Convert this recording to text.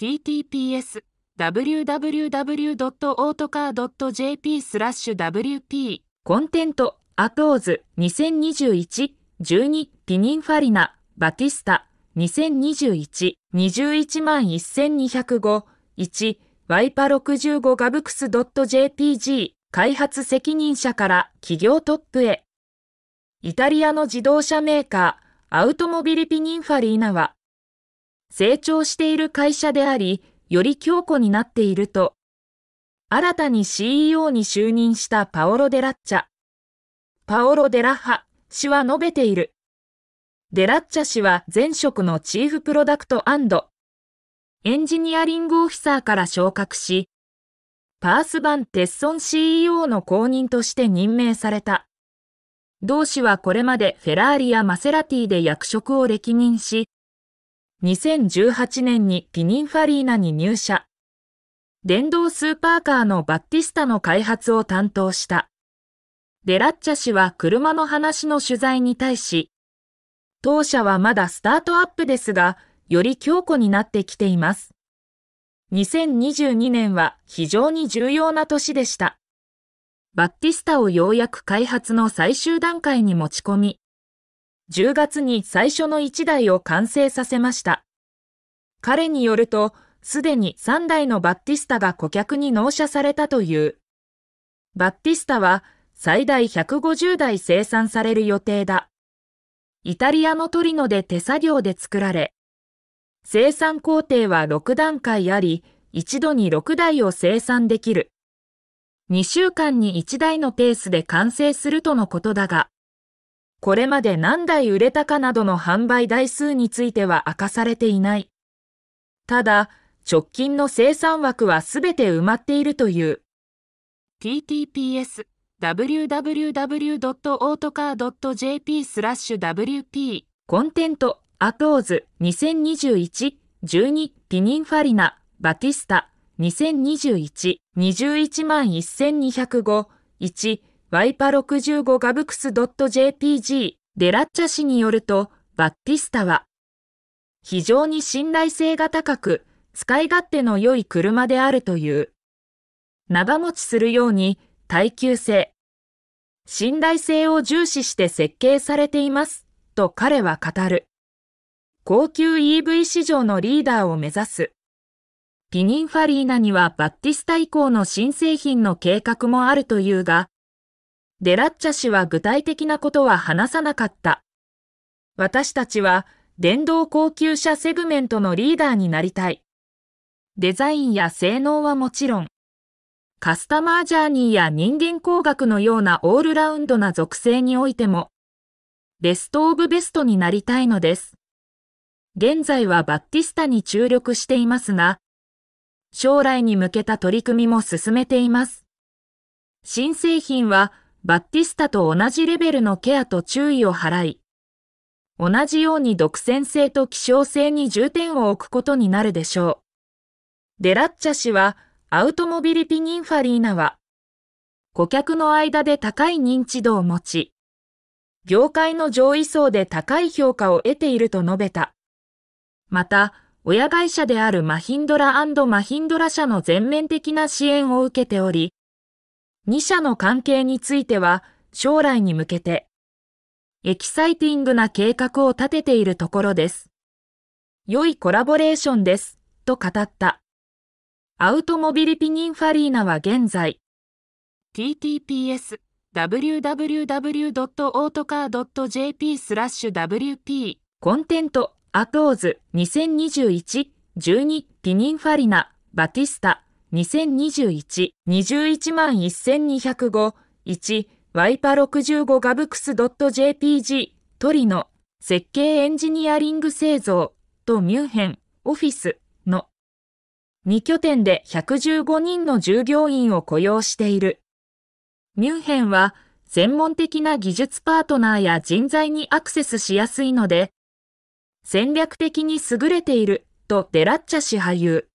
https www.autocar.jp スラッシュ WP コンテントアトーズ2021 12ピニンファリナバティスタ2021 21万1205 1ワイパ65ガブクス .jpg 開発責任者から企業トップへイタリアの自動車メーカーアウトモビリピニンファリーナは成長している会社であり、より強固になっていると、新たに CEO に就任したパオロ・デラッチャ、パオロ・デラッハ氏は述べている。デラッチャ氏は前職のチーフプロダクトエンジニアリングオフィサーから昇格し、パース版テッソン CEO の後任として任命された。同氏はこれまでフェラーリやマセラティで役職を歴任し、2018年にピニンファリーナに入社。電動スーパーカーのバッティスタの開発を担当した。デラッチャ氏は車の話の取材に対し、当社はまだスタートアップですが、より強固になってきています。2022年は非常に重要な年でした。バッティスタをようやく開発の最終段階に持ち込み、10月に最初の1台を完成させました。彼によると、すでに3台のバッティスタが顧客に納車されたという。バッティスタは最大150台生産される予定だ。イタリアのトリノで手作業で作られ、生産工程は6段階あり、一度に6台を生産できる。2週間に1台のペースで完成するとのことだが、これまで何台売れたかなどの販売台数については明かされていない。ただ、直近の生産枠はすべて埋まっているという。t t p s www.autocar.jp スラッシュ WP コンテントアトーズ2021 12ピニンファリナバティスタ2021 21万1205 1ワイパ65ガブクス .jpg デラッチャ氏によると、バッティスタは、非常に信頼性が高く、使い勝手の良い車であるという。長持ちするように耐久性、信頼性を重視して設計されています、と彼は語る。高級 EV 市場のリーダーを目指す。ピニンファリーナにはバッティスタ以降の新製品の計画もあるというが、デラッチャ氏は具体的なことは話さなかった。私たちは電動高級車セグメントのリーダーになりたい。デザインや性能はもちろん、カスタマージャーニーや人間工学のようなオールラウンドな属性においても、ベストオブベストになりたいのです。現在はバッティスタに注力していますが、将来に向けた取り組みも進めています。新製品はバッティスタと同じレベルのケアと注意を払い、同じように独占性と希少性に重点を置くことになるでしょう。デラッチャ氏は、アウトモビリティニンファリーナは、顧客の間で高い認知度を持ち、業界の上位層で高い評価を得ていると述べた。また、親会社であるマヒンドラマヒンドラ社の全面的な支援を受けており、2社の関係については将来に向けてエキサイティングな計画を立てているところです。良いコラボレーションです、と語った。アウトモビリピニンファリーナは現在、t t p s www.autocar.jp スラッシュ wp コンテントアトーズ2021-12ピニンファリナバティスタ2021-21 1205、1、ワイパ65ガブクス .jpg、トリノ、設計エンジニアリング製造とミュンヘン、オフィスの2拠点で115人の従業員を雇用している。ミュンヘンは専門的な技術パートナーや人材にアクセスしやすいので、戦略的に優れているとデラッチャ氏俳優。